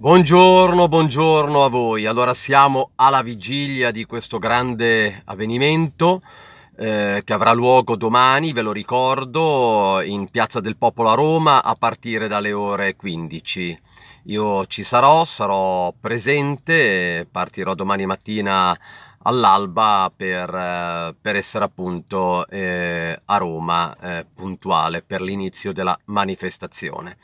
Buongiorno, buongiorno a voi. Allora siamo alla vigilia di questo grande avvenimento eh, che avrà luogo domani, ve lo ricordo, in Piazza del Popolo a Roma a partire dalle ore 15. Io ci sarò, sarò presente, partirò domani mattina all'alba per, eh, per essere appunto eh, a Roma eh, puntuale per l'inizio della manifestazione.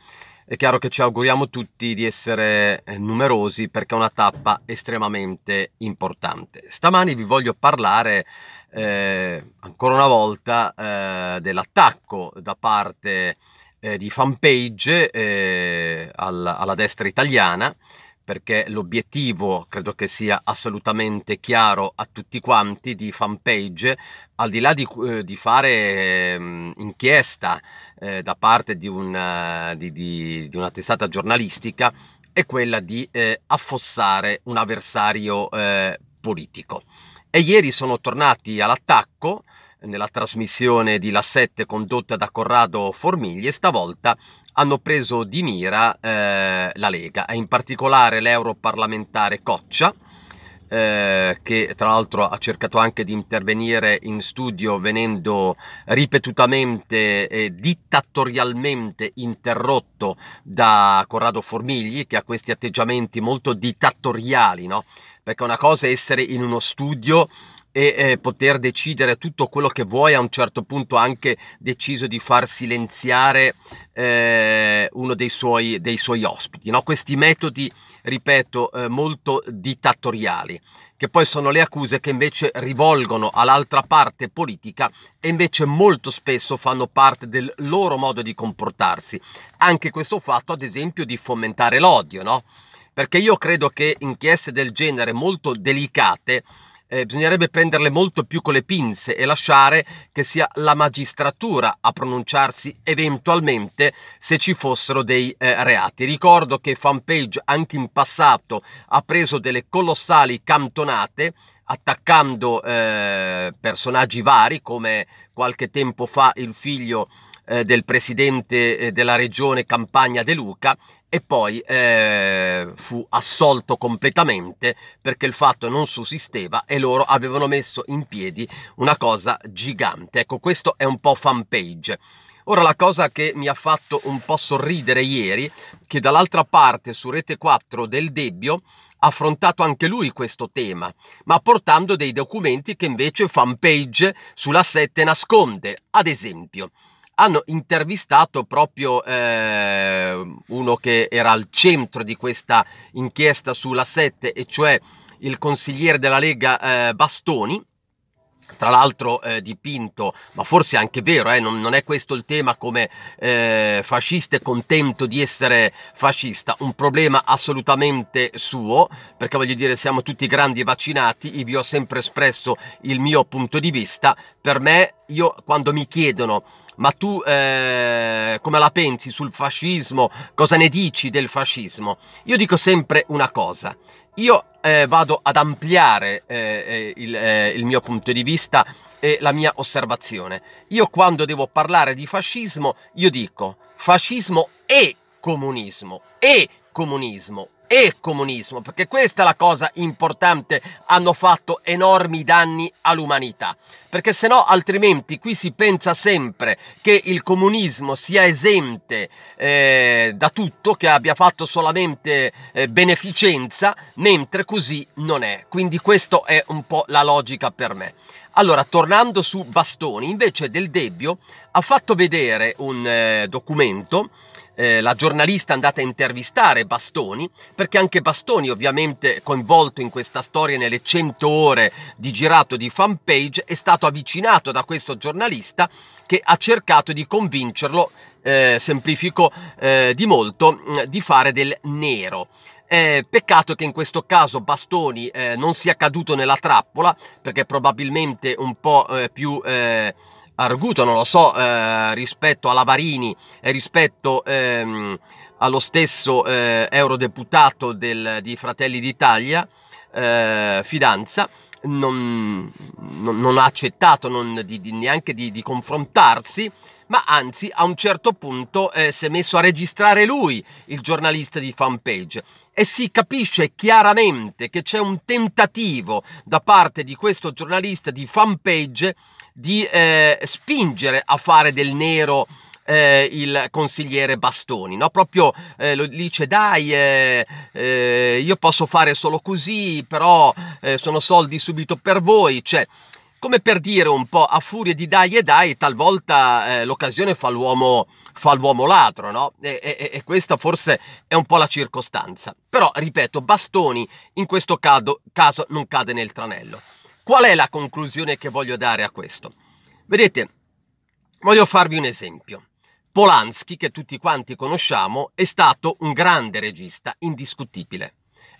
È chiaro che ci auguriamo tutti di essere eh, numerosi perché è una tappa estremamente importante. Stamani vi voglio parlare eh, ancora una volta eh, dell'attacco da parte di fanpage alla, alla destra italiana perché l'obiettivo credo che sia assolutamente chiaro a tutti quanti di fanpage, al di là di, eh, di fare mh, mm, inchiesta eh, da parte di una, eh, di, di una, testata giornalistica, è quella di eh, affossare un avversario eh, politico. E ieri sono tornati all'attacco nella trasmissione di La Sette condotta da Corrado Formigli e stavolta hanno preso di mira eh, la Lega e in particolare l'europarlamentare Coccia, eh, che tra l'altro ha cercato anche di intervenire in studio venendo ripetutamente e dittatorialmente interrotto da Corrado Formigli che ha questi atteggiamenti molto dittatoriali, no? Perché una cosa è essere in uno studio e eh, poter decidere tutto quello che vuoi, a un certo punto anche deciso di far silenziare eh, uno dei suoi, dei suoi ospiti. No? Questi metodi, ripeto, eh, molto dittatoriali, che poi sono le accuse che invece rivolgono all'altra parte politica e invece molto spesso fanno parte del loro modo di comportarsi. Anche questo fatto, ad esempio, di fomentare l'odio, no? Perché io credo che inchieste del genere molto delicate eh, bisognerebbe prenderle molto più con le pinze e lasciare che sia la magistratura a pronunciarsi eventualmente se ci fossero dei eh, reati. Ricordo che Fanpage anche in passato ha preso delle colossali cantonate attaccando eh, personaggi vari come qualche tempo fa il figlio eh, del presidente eh, della regione Campania De Luca e poi eh, fu assolto completamente perché il fatto non sussisteva e loro avevano messo in piedi una cosa gigante. Ecco, questo è un po' fanpage. Ora la cosa che mi ha fatto un po' sorridere ieri, che dall'altra parte su Rete 4 del Debbio affrontato anche lui questo tema, ma portando dei documenti che invece fanpage sulla 7 nasconde. Ad esempio, hanno intervistato proprio eh, uno che era al centro di questa inchiesta sulla 7, e cioè il consigliere della Lega eh, Bastoni, tra l'altro eh, dipinto, ma forse è anche vero, eh, non, non, è questo il tema come eh, fascista e contento di essere fascista, un problema assolutamente suo, perché voglio dire siamo tutti grandi vaccinati, io vi ho sempre espresso il mio punto di vista, per me io quando mi chiedono ma tu eh, come la pensi sul fascismo? Cosa ne dici del fascismo? Io dico sempre una cosa, io eh, vado ad ampliare eh, eh, il, eh, il, mio punto di vista e la mia osservazione. Io quando devo parlare di fascismo, io dico fascismo e comunismo, e comunismo, e comunismo, perché questa è la cosa importante, hanno fatto enormi danni all'umanità, perché se no altrimenti qui si pensa sempre che il comunismo sia esente eh, da tutto, che abbia fatto solamente eh, beneficenza, mentre così non è. Quindi questa è un po' la logica per me. Allora, tornando su Bastoni, invece del Debbio ha fatto vedere un eh, documento eh, la giornalista è andata a intervistare Bastoni, perché anche Bastoni ovviamente coinvolto in questa storia nelle 100 ore di girato di fanpage è stato avvicinato da questo giornalista che ha cercato di convincerlo, eh, semplifico eh, di molto, mm, di fare del nero. Eh, peccato che in questo caso Bastoni eh, non sia caduto nella trappola perché probabilmente un po' eh, più eh, arguto, non lo so, eh, rispetto a Lavarini e rispetto ehm, allo stesso eh, eurodeputato del, di Fratelli d'Italia, eh, Fidanza, non, non, non, ha accettato non, di, di, neanche di, di confrontarsi ma anzi a un certo punto eh, si è messo a registrare lui, il giornalista di fanpage. E si capisce chiaramente che c'è un tentativo da parte di questo giornalista di fanpage di eh, spingere a fare del nero eh, il consigliere Bastoni, no? proprio eh, lo dice dai eh, eh io posso fare solo così, però eh, sono soldi subito per voi, cioè come per dire un po' a furia di dai e dai, talvolta eh, l'occasione fa l'uomo, fa l'uomo ladro, no? E, e, e, questa forse è un po' la circostanza. Però, ripeto, Bastoni in questo caso, caso non cade nel tranello. Qual è la conclusione che voglio dare a questo? Vedete, voglio farvi un esempio. Polanski, che tutti quanti conosciamo, è stato un grande regista, indiscutibile.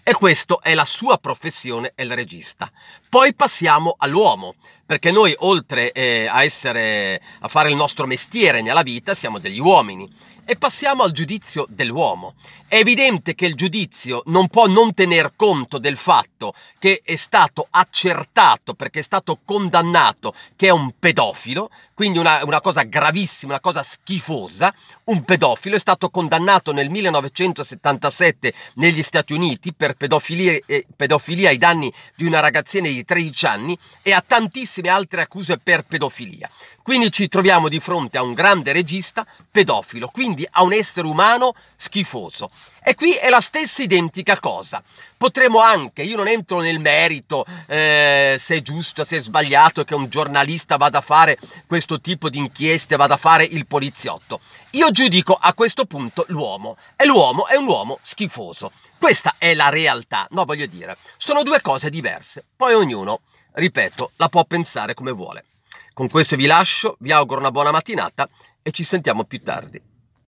E questa è la sua professione, è il regista. Poi passiamo all'uomo, perché noi oltre eh, a, essere, a fare il nostro mestiere nella vita siamo degli uomini e passiamo al giudizio dell'uomo. È evidente che il giudizio non può non tener conto del fatto che è stato accertato perché è stato condannato che è un pedofilo, quindi una, una cosa gravissima, una cosa schifosa. Un pedofilo è stato condannato nel 1977 negli Stati Uniti per pedofilia, eh, pedofilia ai danni di una ragazzina di 13 anni e ha tantissime altre accuse per pedofilia. Quindi ci troviamo di fronte a un grande regista pedofilo. Quindi quindi a un essere umano schifoso. E qui è la stessa identica cosa. Potremmo anche, io non entro nel merito eh, se è giusto, se è sbagliato che un giornalista vada a fare questo tipo di inchieste, vada a fare il poliziotto. Io giudico a questo punto l'uomo e l'uomo è un uomo schifoso. Questa è la realtà, no voglio dire, sono due cose diverse. Poi ognuno, ripeto, la può pensare come vuole. Con questo vi lascio, vi auguro una buona mattinata e ci sentiamo più tardi.